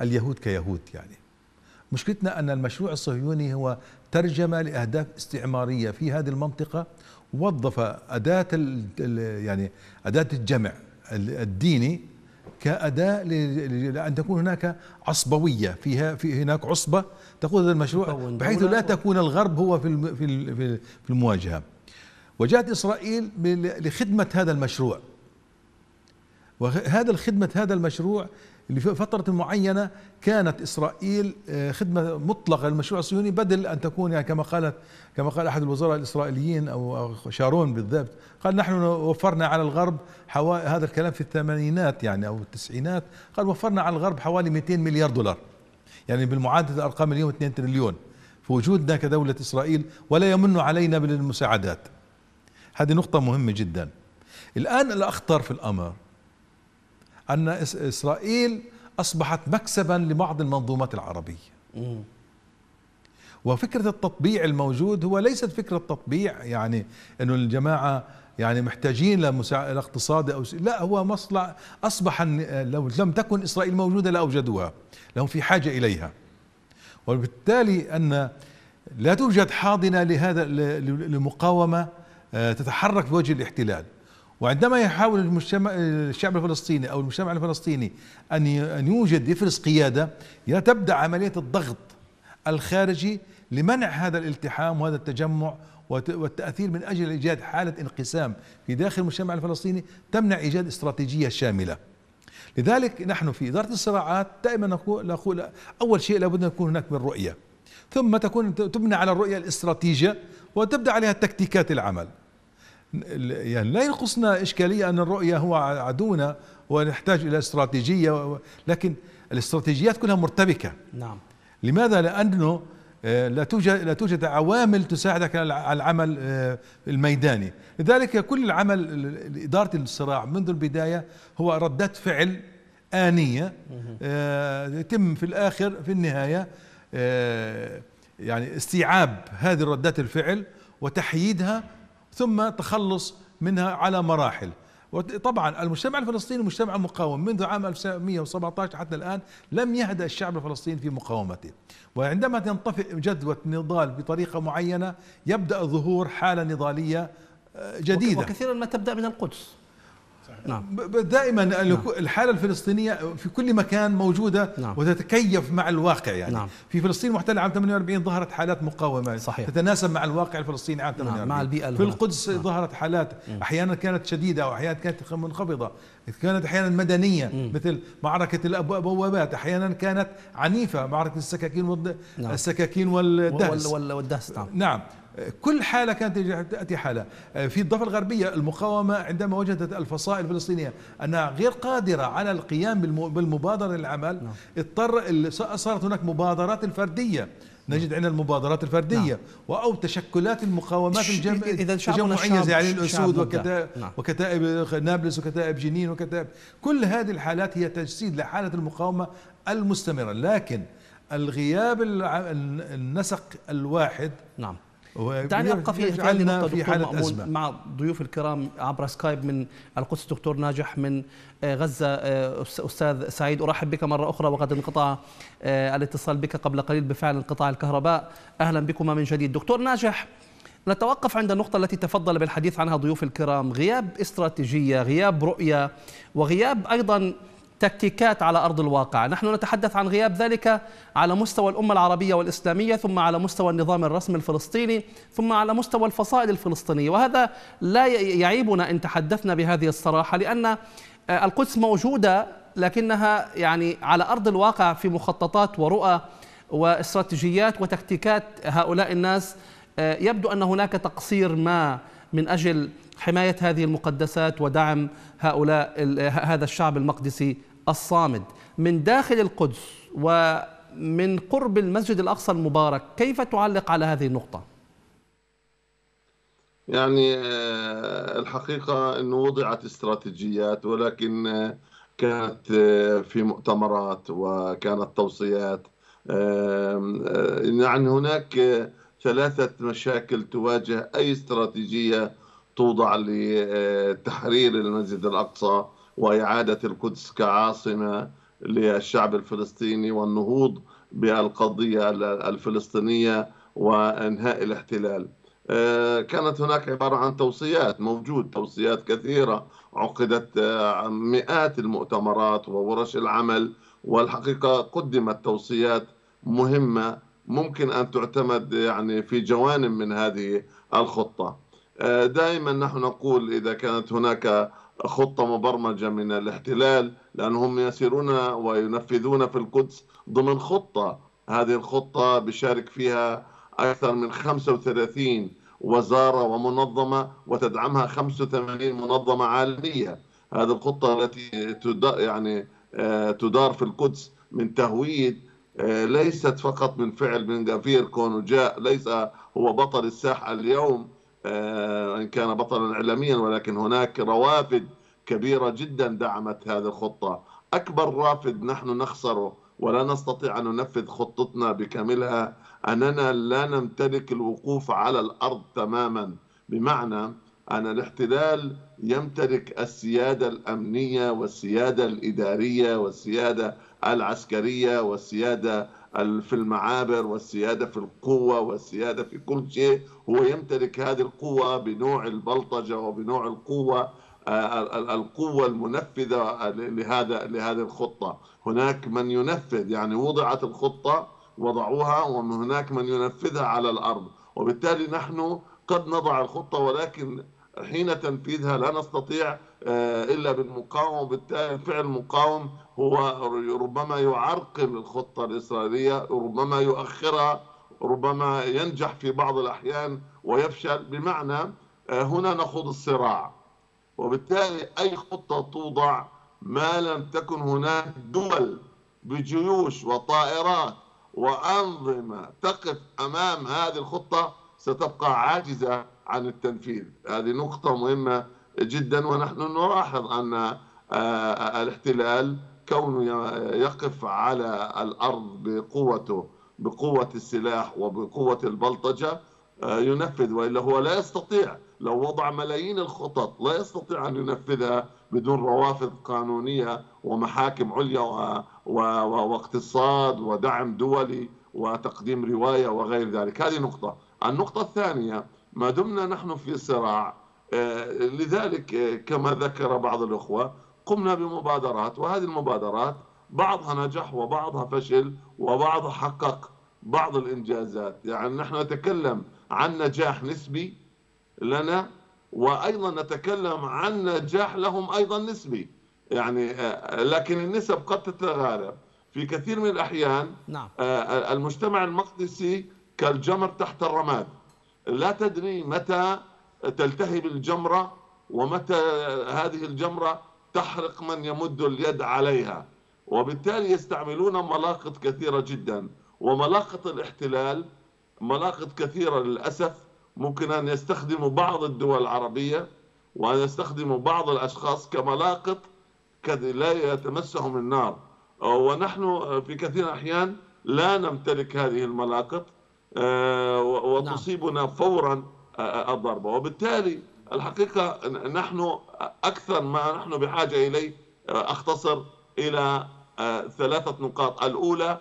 اليهود كيهود يعني مشكلتنا أن المشروع الصهيوني هو ترجمة لأهداف استعمارية في هذه المنطقة وظف أداة يعني أداة الجمع الديني كأداة لأن تكون هناك عصبوية فيها في هناك عصبة تقود هذا المشروع بحيث لا تكون الغرب هو في في المواجهة وجاءت إسرائيل لخدمة هذا المشروع وهذا الخدمة هذا المشروع اللي في فترة معينة كانت إسرائيل آه، خدمة مطلقة للمشروع الصهيوني بدل أن تكون يعني كما قالت كما قال أحد الوزراء الإسرائيليين أو شارون بالذات قال نحن وفرنا على الغرب حوالي هذا الكلام في الثمانينات يعني أو التسعينات قال وفرنا على الغرب حوالي 200 مليار دولار يعني بالمعادلة الأرقام اليوم 2 تريليون في وجودنا كدولة إسرائيل ولا يمن علينا بالمساعدات هذه نقطة مهمة جدا الآن الأخطر في الأمر أن إسرائيل أصبحت مكسبا لبعض المنظومات العربية وفكرة التطبيع الموجود هو ليست فكرة تطبيع يعني أنه الجماعة يعني محتاجين لمساعدة أو لا هو مصلع أصبح لو لم تكن إسرائيل موجودة لأوجدوها لهم في حاجة إليها وبالتالي أن لا توجد حاضنة لهذا لمقاومة آه، تتحرك في وجه الاحتلال وعندما يحاول المجتمع الشعب الفلسطيني او المجتمع الفلسطيني ان ان يوجد يفرز قياده تبدا عمليه الضغط الخارجي لمنع هذا الالتحام وهذا التجمع والتاثير من اجل ايجاد حاله انقسام في داخل المجتمع الفلسطيني تمنع ايجاد استراتيجيه شامله. لذلك نحن في اداره الصراعات دائما نقول, اول شيء لابد ان يكون هناك من رؤيه ثم تكون تبنى على الرؤيه الاستراتيجيه وتبدا عليها تكتيكات العمل يعني لا ينقصنا إشكالية أن الرؤية هو عدونا ونحتاج إلى استراتيجية لكن الاستراتيجيات كلها مرتبكة نعم لماذا؟ لأنه آه، لا توجد لا توجد عوامل تساعدك على العمل آه، الميداني، لذلك كل العمل اداره الصراع منذ البدايه هو ردات فعل انيه آه، يتم في الاخر في النهايه يعني استيعاب هذه ردات الفعل وتحييدها ثم تخلص منها على مراحل وطبعا المجتمع الفلسطيني مجتمع مقاوم منذ عام 1917 حتى الآن لم يهدأ الشعب الفلسطيني في مقاومته وعندما تنطفئ جدوى النضال بطريقة معينة يبدأ ظهور حالة نضالية آه، جديدة وكثيرا ما تبدأ من القدس نعم دائما نعم. الحاله الفلسطينيه في كل مكان موجوده نعم. وتتكيف مع الواقع يعني نعم. في فلسطين المحتله عام 48 ظهرت حالات مقاومه صحيح. تتناسب مع الواقع الفلسطيني عام 48 نعم. مع البيئه في القدس نعم. ظهرت حالات نعم. احيانا كانت شديده واحيانا كانت منخفضه كانت احيانا مدنيه م. مثل معركه البوابات احيانا كانت عنيفه معركه السكاكين والد... نعم. السكاكين والدهس وال... وال... والدهس نعم, نعم. كل حالة كانت تأتي حالة آه، في الضفة الغربية المقاومة عندما وجدت الفصائل الفلسطينية أنها غير قادرة على القيام بالمبادرة للعمل نعم. اضطر صارت هناك مبادرات الفردية نجد عندنا المبادرات الفرديه نعم. او تشكلات المقاومات الجم... التجمعيه زي علي الاسود وكتائب, نعم. وكتائب نابلس وكتائب جنين وكتائب كل هذه الحالات هي تجسيد لحاله المقاومه المستمره لكن الغياب النسق الواحد نعم دعني ابقى في هذه في حاله ازمه مع ضيوف الكرام عبر سكايب من القدس دكتور ناجح من آه، غزه آه، استاذ سعيد ارحب بك مره اخرى وقد انقطع آه، الاتصال بك قبل قليل بفعل انقطاع الكهرباء اهلا بكما من جديد دكتور ناجح نتوقف عند النقطة التي تفضل بالحديث عنها ضيوف الكرام غياب استراتيجية غياب رؤية وغياب أيضا تكتيكات على أرض الواقع نحن نتحدث عن غياب ذلك على مستوى الأمة العربية والإسلامية ثم على مستوى النظام الرسمي الفلسطيني ثم على مستوى الفصائل الفلسطينية وهذا لا يعيبنا إن تحدثنا بهذه الصراحة لأن آه، القدس موجودة لكنها يعني على أرض الواقع في مخططات ورؤى واستراتيجيات وتكتيكات هؤلاء الناس آه، يبدو أن هناك تقصير ما من أجل حماية هذه المقدسات ودعم هؤلاء هذا الشعب المقدسي الصامد من داخل القدس ومن قرب المسجد الأقصى المبارك كيف تعلق على هذه النقطة؟ يعني آه، الحقيقة أنه وضعت استراتيجيات ولكن آه، كانت آه، في مؤتمرات وكانت توصيات يعني هناك ثلاثة مشاكل تواجه أي استراتيجية توضع لتحرير المسجد الأقصى وإعادة القدس كعاصمة للشعب الفلسطيني والنهوض بالقضية الفلسطينية وإنهاء الاحتلال آه، كانت هناك عبارة عن توصيات موجود توصيات كثيرة عقدت آه، مئات المؤتمرات وورش العمل والحقيقة قدمت توصيات مهمة ممكن أن تعتمد يعني في جوانب من هذه الخطة آه، دائما نحن نقول إذا كانت هناك خطة مبرمجة من الاحتلال لأنهم يسيرون وينفذون في القدس ضمن خطة هذه الخطة بشارك فيها أكثر من 35 وزارة ومنظمة وتدعمها 85 منظمة عالمية هذه الخطة التي تدار يعني آه، تدار في القدس من تهويد آه، ليست فقط من فعل بن غفير كونه جاء ليس هو بطل الساحة اليوم آه، ان كان بطلا اعلاميا ولكن هناك روافد كبيره جدا دعمت هذه الخطه اكبر رافد نحن نخسره ولا نستطيع ان ننفذ خطتنا بكاملها اننا لا نمتلك الوقوف على الارض تماما بمعنى ان الاحتلال يمتلك السياده الامنيه والسياده الاداريه والسياده العسكريه والسياده في المعابر والسيادة في القوة والسيادة في كل شيء هو يمتلك هذه القوة بنوع البلطجة وبنوع القوة آه، القوة المنفذة آه، لهذا لهذه الخطة هناك من ينفذ يعني وضعت الخطة وضعوها وهناك من ينفذها على الأرض وبالتالي نحن قد نضع الخطة ولكن حين تنفيذها لا نستطيع آه، إلا بالمقاومة وبالتالي فعل المقاوم هو ربما يعرقل الخطة الإسرائيلية ربما يؤخرها ربما ينجح في بعض الأحيان ويفشل بمعنى آه، هنا نخوض الصراع وبالتالي أي خطة توضع ما لم تكن هناك دول بجيوش وطائرات وأنظمة تقف أمام هذه الخطة ستبقى عاجزة عن التنفيذ هذه نقطة مهمة جدا ونحن نلاحظ أن آه، آه، الاحتلال كونه يقف على الأرض بقوته بقوة السلاح وبقوة البلطجة آه، ينفذ وإلا هو لا يستطيع لو وضع ملايين الخطط لا يستطيع أن ينفذها بدون روافد قانونية ومحاكم عليا واقتصاد ودعم دولي وتقديم رواية وغير ذلك هذه نقطة النقطة الثانية ما دمنا نحن في صراع آه، لذلك آه، كما ذكر بعض الأخوة قمنا بمبادرات وهذه المبادرات بعضها نجح وبعضها فشل وبعضها حقق بعض الإنجازات يعني نحن نتكلم عن نجاح نسبي لنا وأيضا نتكلم عن نجاح لهم أيضا نسبي يعني آه، لكن النسب قد تتغارب في كثير من الأحيان نعم. المجتمع المقدسي كالجمر تحت الرماد لا تدري متى تلتهب الجمرة ومتى هذه الجمرة تحرق من يمد اليد عليها وبالتالي يستعملون ملاقط كثيرة جدا وملاقط الاحتلال ملاقط كثيرة للأسف ممكن أن يستخدموا بعض الدول العربية وأن يستخدموا بعض الأشخاص كملاقط لا يتمسهم النار ونحن في كثير من الأحيان لا نمتلك هذه الملاقط آه، نعم. وتصيبنا فورا الضربة وبالتالي الحقيقة نحن أكثر ما نحن بحاجة إليه أختصر إلى آه، ثلاثة نقاط الأولى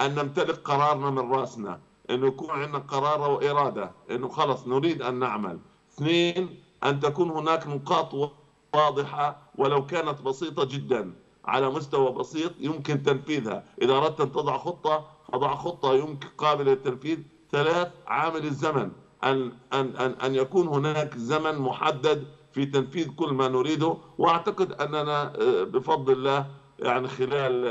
أن نمتلك قرارنا من رأسنا أنه يكون عندنا قرار وإرادة أنه خلص نريد أن نعمل اثنين أن تكون هناك نقاط واضحة ولو كانت بسيطة جدا على مستوى بسيط يمكن تنفيذها إذا أردت أن تضع خطة فضع خطة يمكن قابلة للتنفيذ ثلاث عامل الزمن ان ان ان ان يكون هناك زمن محدد في تنفيذ كل ما نريده واعتقد اننا آه، بفضل الله يعني خلال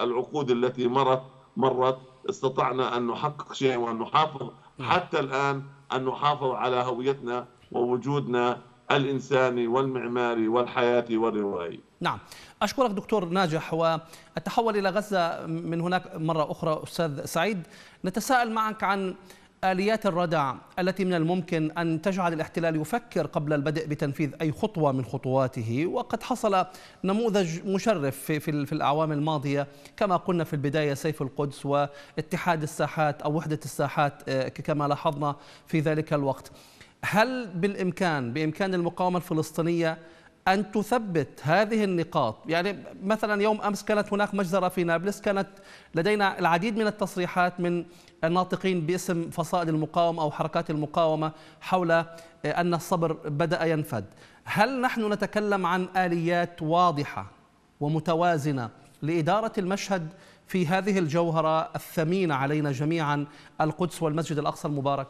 العقود التي مرت مرت استطعنا ان نحقق شيء وان نحافظ نعم. حتى الان ان نحافظ على هويتنا ووجودنا الإنساني والمعماري والحياتي والروائي نعم أشكرك دكتور ناجح والتحول إلى غزة من هناك مرة أخرى أستاذ سعيد نتساءل معك عن آليات الردع التي من الممكن أن تجعل الاحتلال يفكر قبل البدء بتنفيذ أي خطوة من خطواته وقد حصل نموذج مشرف في, في, الأعوام الماضية كما قلنا في البداية سيف القدس واتحاد الساحات أو وحدة الساحات آه، كما لاحظنا في ذلك الوقت هل بالإمكان بإمكان المقاومة الفلسطينية أن تثبت هذه النقاط يعني مثلا يوم أمس كانت هناك مجزرة في نابلس كانت لدينا العديد من التصريحات من الناطقين باسم فصائل المقاومة أو حركات المقاومة حول آه، أن الصبر بدأ ينفد هل نحن نتكلم عن آليات واضحة ومتوازنة لإدارة المشهد في هذه الجوهرة الثمينة علينا جميعا القدس والمسجد الأقصى المبارك؟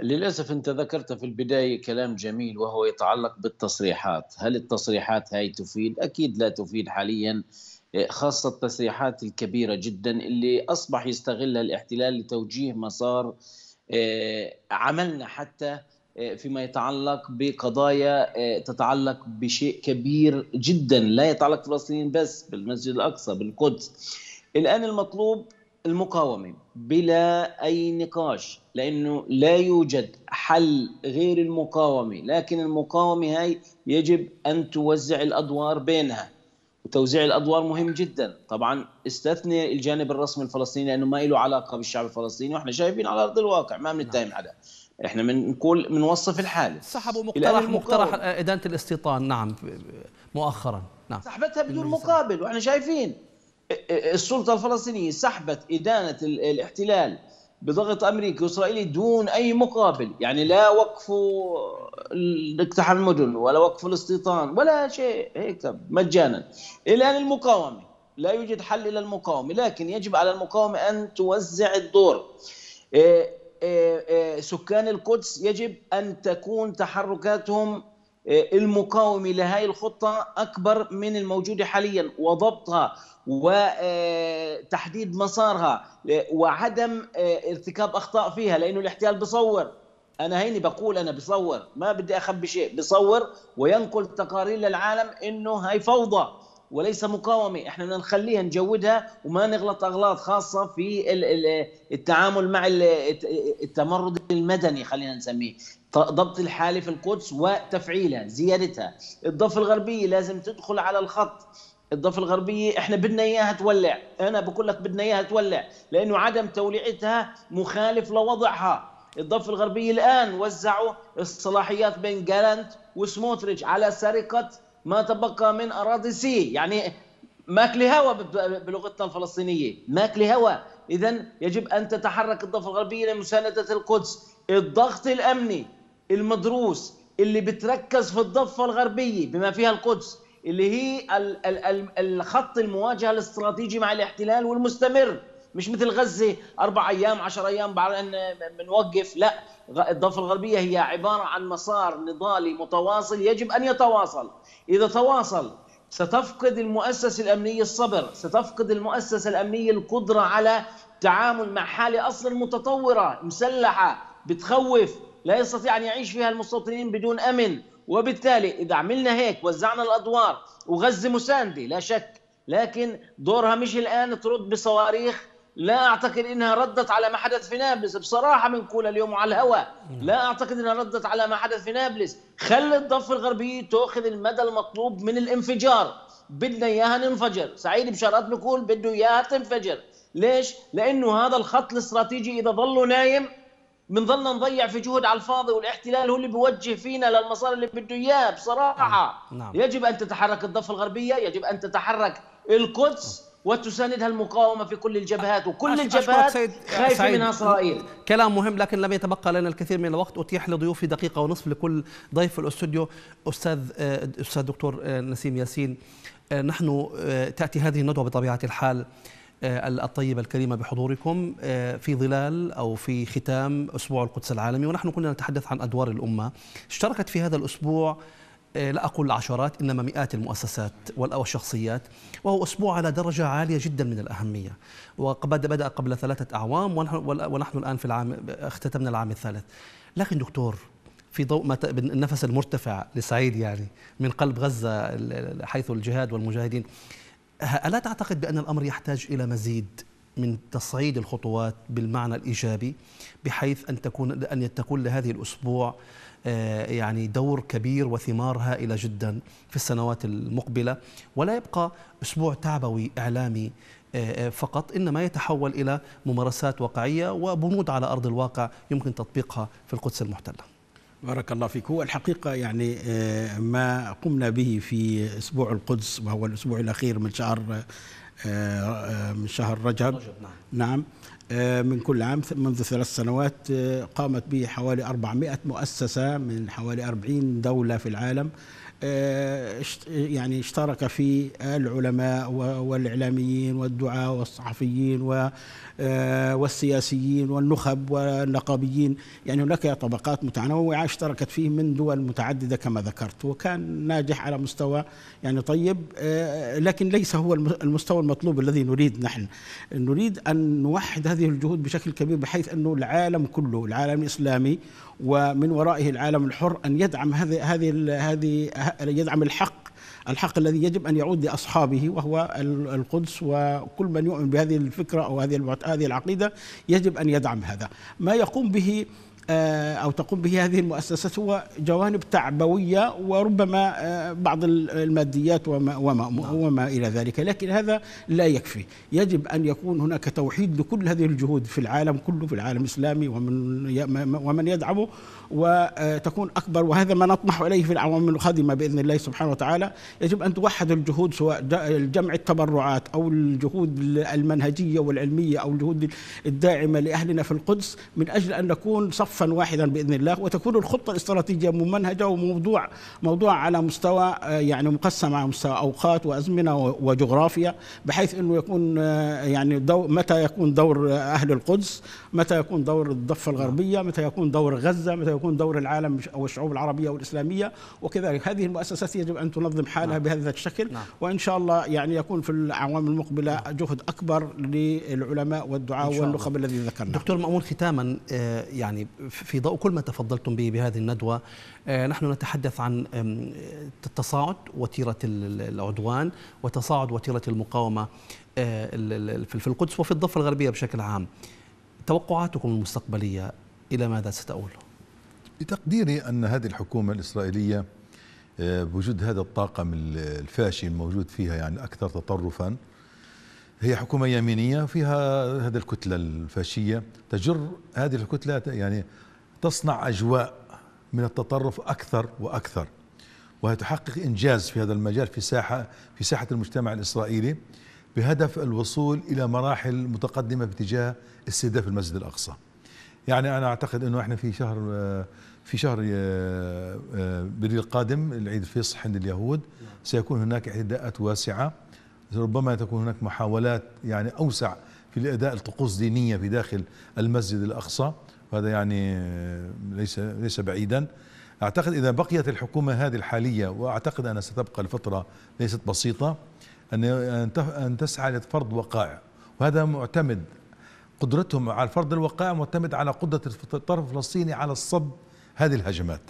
للأسف أنت ذكرت في البداية كلام جميل وهو يتعلق بالتصريحات هل التصريحات هاي تفيد؟ أكيد لا تفيد حاليا خاصة التصريحات الكبيرة جدا اللي أصبح يستغلها الاحتلال لتوجيه مسار آه، عملنا حتى آه، فيما يتعلق بقضايا آه، تتعلق بشيء كبير جدا لا يتعلق فلسطين بس بالمسجد الأقصى بالقدس الآن المطلوب المقاومة بلا أي نقاش لأنه لا يوجد حل غير المقاومة لكن المقاومة هاي يجب أن توزع الأدوار بينها وتوزيع الادوار مهم جدا طبعا استثني الجانب الرسمي الفلسطيني لانه ما له علاقه بالشعب الفلسطيني واحنا شايفين على ارض الواقع ما بنتهم نعم. حدا احنا بنقول بنوصف الحاله سحبوا مقترح مقترح ادانه الاستيطان نعم مؤخرا نعم سحبتها بدون مقابل واحنا شايفين السلطه الفلسطينيه سحبت ادانه الاحتلال بضغط امريكي واسرائيلي دون اي مقابل، يعني لا وقفوا اقتحام المدن ولا وقف الاستيطان ولا شيء هيك مجانا. الان المقاومه لا يوجد حل الا المقاومه، لكن يجب على المقاومه ان توزع الدور. إيه، إيه، إيه، سكان القدس يجب ان تكون تحركاتهم المقاومة لهذه الخطة أكبر من الموجودة حاليا وضبطها وتحديد مسارها وعدم ارتكاب أخطاء فيها لأنه الاحتلال بصور أنا هيني بقول أنا بصور ما بدي أخبي شيء بصور وينقل تقارير للعالم أنه هاي فوضى وليس مقاومه احنا بدنا نخليها نجودها وما نغلط اغلاط خاصه في التعامل مع التمرد المدني خلينا نسميه ضبط الحاله في القدس وتفعيلها زيادتها الضفه الغربيه لازم تدخل على الخط الضفه الغربيه احنا بدنا اياها تولع انا بقول لك بدنا اياها تولع لانه عدم توليعتها مخالف لوضعها الضفه الغربيه الان وزعوا الصلاحيات بين جالانت وسموتريتش على سرقه ما تبقى من أراضي سي يعني ماكل هوا بلغتنا الفلسطينية ماكل هوا إذا يجب أن تتحرك الضفة الغربية لمساندة القدس الضغط الأمني المدروس اللي بتركز في الضفة الغربية بما فيها القدس اللي هي الخط المواجهة الاستراتيجي مع الاحتلال والمستمر مش مثل غزه اربع ايام عشر ايام بعدين بنوقف لا الضفه الغربيه هي عباره عن مسار نضالي متواصل يجب ان يتواصل اذا تواصل ستفقد المؤسسه الامنيه الصبر ستفقد المؤسسه الامنيه القدره على التعامل مع حاله اصلا متطوره مسلحه بتخوف لا يستطيع ان يعيش فيها المستوطنين بدون امن وبالتالي اذا عملنا هيك وزعنا الادوار وغزه مسانده لا شك لكن دورها مش الان ترد بصواريخ لا اعتقد انها ردت على ما حدث في نابلس بصراحه بنقولها اليوم على الهواء لا اعتقد انها ردت على ما حدث في نابلس خلي الضفه الغربيه تاخذ المدى المطلوب من الانفجار بدنا اياها ننفجر سعيد بشارات بيقول بده اياها تنفجر ليش لانه هذا الخط الاستراتيجي اذا ظلوا نايم بنضلنا نضيع في جهد على الفاضي والاحتلال هو اللي بيوجه فينا للمسار اللي بده اياه بصراحه نعم. نعم. يجب ان تتحرك الضفه الغربيه يجب ان تتحرك القدس وتساندها المقاومه في كل الجبهات وكل الجبهات خايفه منها اسرائيل كلام مهم لكن لم يتبقى لنا الكثير من الوقت اتيح لضيوفي دقيقه ونصف لكل ضيف في الاستوديو استاذ آه، استاذ دكتور آه، نسيم ياسين آه، نحن تاتي هذه الندوه بطبيعه الحال الطيبة الكريمة بحضوركم في ظلال أو في ختام أسبوع القدس العالمي ونحن كنا نتحدث عن أدوار الأمة اشتركت في هذا الأسبوع إيه، لا أقول عشرات إنما مئات المؤسسات والشخصيات وهو أسبوع على درجة عالية جدا من الأهمية وبدأ قبل ثلاثة أعوام ونحن الآن في العام اختتمنا العام الثالث لكن دكتور في ضوء ما النفس المرتفع لسعيد يعني من قلب غزة حيث الجهاد والمجاهدين ألا تعتقد بأن الأمر يحتاج إلى مزيد من تصعيد الخطوات بالمعنى الإيجابي بحيث أن تكون أن تكون لهذه الأسبوع آه، يعني دور كبير وثمار هائلة جدا في السنوات المقبلة ولا يبقى أسبوع تعبوي إعلامي آه، آه، فقط إنما يتحول إلى ممارسات واقعية وبنود على أرض الواقع يمكن تطبيقها في القدس المحتلة بارك الله فيك هو الحقيقة يعني ما قمنا به في أسبوع القدس وهو الأسبوع الأخير من شهر آه، آه، من شهر رجب, نعم, نعم. آه، من كل عام منذ ثلاث سنوات قامت به حوالي 400 مؤسسة من حوالي 40 دولة في العالم آه، يعني اشترك في العلماء والإعلاميين والدعاة والصحفيين آه، والسياسيين والنخب والنقابيين يعني هناك طبقات متنوعة اشتركت فيه من دول متعددة كما ذكرت وكان ناجح على مستوى يعني طيب آه، لكن ليس هو المستوى المطلوب الذي نريد نحن نريد أن نوحد هذه الجهود بشكل كبير بحيث أنه العالم كله العالم الإسلامي ومن ورائه العالم الحر ان يدعم هذه هذه هذه يدعم الحق الحق الذي يجب ان يعود لاصحابه وهو القدس وكل من يؤمن بهذه الفكره او هذه هذه العقيده يجب ان يدعم هذا ما يقوم به آه، أو تقوم به هذه المؤسسات هو جوانب تعبوية وربما آه، بعض الماديات وما, وما, نعم. وما إلى ذلك لكن هذا لا يكفي يجب أن يكون هناك توحيد لكل هذه الجهود في العالم كله في العالم الإسلامي ومن, ومن يدعمه آه، وتكون أكبر وهذا ما نطمح إليه في العوام القادمة بإذن الله سبحانه وتعالى يجب أن توحد الجهود سواء جمع التبرعات أو الجهود المنهجية والعلمية أو الجهود الداعمة لأهلنا في القدس من أجل أن نكون صف صفا واحدا باذن الله وتكون الخطه الاستراتيجيه ممنهجه وموضوع موضوع على مستوى آه، يعني مقسم على مستوى اوقات وازمنه وجغرافيا بحيث انه يكون آه، يعني دو متى يكون دور اهل القدس، متى يكون دور الضفه الغربيه، متى يكون دور غزه، متى يكون دور العالم او الشعوب العربيه والاسلاميه وكذلك هذه المؤسسات يجب ان تنظم حالها نعم. بهذا الشكل نعم. وان شاء الله يعني يكون في الاعوام المقبله نعم. جهد اكبر للعلماء والدعاء والنخب الذي ذكرنا دكتور مأمون ختاما آه، يعني في ضوء كل ما تفضلتم به بهذه الندوة آه، نحن نتحدث عن تصاعد وتيرة العدوان وتصاعد وتيرة المقاومة آه، في القدس وفي الضفة الغربية بشكل عام توقعاتكم المستقبلية إلى ماذا ستؤول؟ بتقديري أن هذه الحكومة الإسرائيلية آه، بوجود هذا الطاقم الفاشي الموجود فيها يعني أكثر تطرفاً هي حكومة يمينية فيها هذه الكتلة الفاشية تجر هذه الكتلة يعني تصنع أجواء من التطرف أكثر وأكثر وتحقق إنجاز في هذا المجال في ساحة في ساحة المجتمع الإسرائيلي بهدف الوصول إلى مراحل متقدمة باتجاه استهداف المسجد الأقصى يعني أنا أعتقد أنه إحنا في شهر في شهر آه، آه، بريل القادم العيد الفصح عند اليهود سيكون هناك اعتداءات واسعة ربما تكون هناك محاولات يعني أوسع في اداء الطقوس دينيه في داخل المسجد الاقصى وهذا يعني ليس ليس بعيدا اعتقد اذا بقيت الحكومه هذه الحاليه واعتقد انها ستبقى لفتره ليست بسيطه ان ان تسعى لفرض وقائع وهذا معتمد قدرتهم على فرض الوقائع معتمد على قدره الطرف الفلسطيني على الصد هذه الهجمات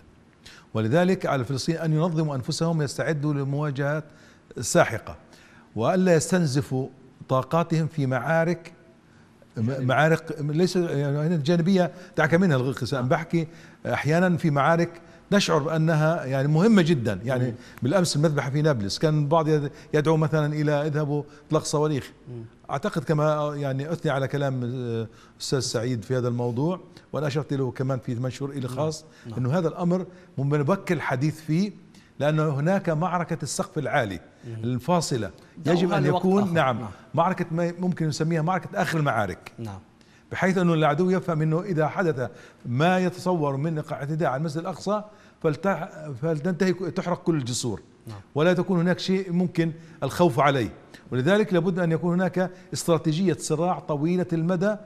ولذلك على الفلسطينيين ان ينظموا انفسهم يستعدوا لمواجهات ساحقه والا يستنزفوا طاقاتهم في معارك معارك ليس يعني الجانبيه دعك منها الغسام آه. بحكي احيانا في معارك نشعر بانها يعني مهمه جدا يعني بالامس المذبحه في نابلس كان البعض يدعو مثلا الى اذهبوا اطلاق صواريخ اعتقد كما يعني اثني على كلام الاستاذ سعيد في هذا الموضوع وانا اشرت له كمان في منشور الي نعم. خاص نعم. انه هذا الامر من مبكر الحديث فيه لأن هناك معركة السقف العالي الفاصلة يجب أن يكون نعم،, نعم معركة ما ممكن نسميها معركة آخر المعارك نعم بحيث أن العدو يفهم أنه إذا حدث ما يتصور من اعتداء على المسجد الأقصى فلتنتهي تحرق كل الجسور نعم. ولا تكون هناك شيء ممكن الخوف عليه ولذلك لابد أن يكون هناك استراتيجية صراع طويلة المدى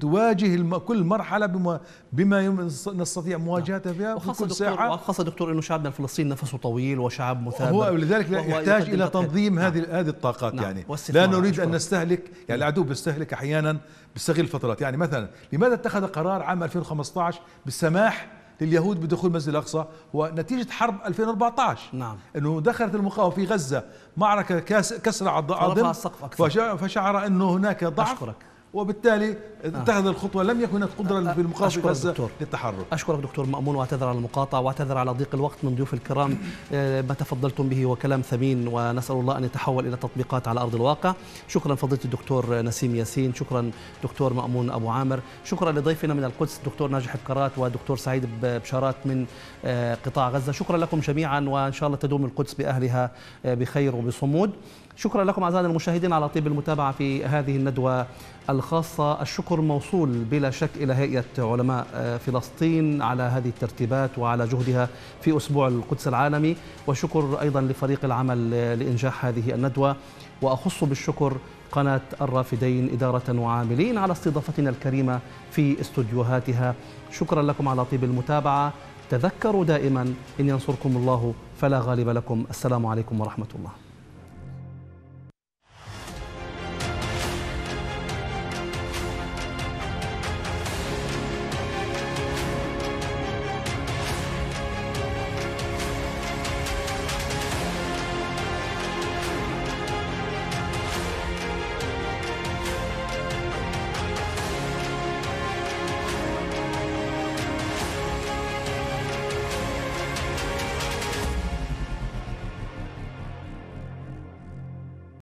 تواجه كل مرحله بما بما نستطيع مواجهتها فيها وخاصة في كل دكتور ساعه وخاصه دكتور انه شعبنا الفلسطيني نفسه طويل وشعب مثابر هو ولذلك يحتاج الى تنظيم نعم. هذه هذه الطاقات نعم. يعني لا نريد ان نستهلك يعني العدو بيستهلك احيانا بيستغل فترات يعني مثلا لماذا اتخذ قرار عام 2015 بالسماح لليهود بدخول مسجد الاقصى ونتيجه حرب 2014 نعم انه دخلت المقاومه في غزه معركه كسر عظيم فشعر انه هناك ضعف أشكرك. وبالتالي اتخذ الخطوه لم يكن قدرا في المقاطعه للتحرك اشكرك دكتور مامون واعتذر على المقاطعه واعتذر على ضيق الوقت من ضيوف الكرام آه، ما تفضلتم به وكلام ثمين ونسال الله ان يتحول الى تطبيقات على ارض الواقع شكرا فضيله الدكتور نسيم ياسين شكرا دكتور مامون ابو عامر شكرا لضيفنا من القدس الدكتور ناجح بكرات ودكتور سعيد بشارات من آه، قطاع غزه شكرا لكم جميعا وان شاء الله تدوم القدس باهلها آه، بخير وبصمود شكرا لكم أعزائنا المشاهدين على طيب المتابعة في هذه الندوة الخاصة الشكر موصول بلا شك إلى هيئة علماء آه، فلسطين على هذه الترتيبات وعلى جهدها في أسبوع القدس العالمي وشكر أيضا لفريق العمل لإنجاح هذه الندوة وأخص بالشكر قناة الرافدين إدارة وعاملين على استضافتنا الكريمة في استوديوهاتها شكرا لكم على طيب المتابعة تذكروا دائما إن ينصركم الله فلا غالب لكم السلام عليكم ورحمة الله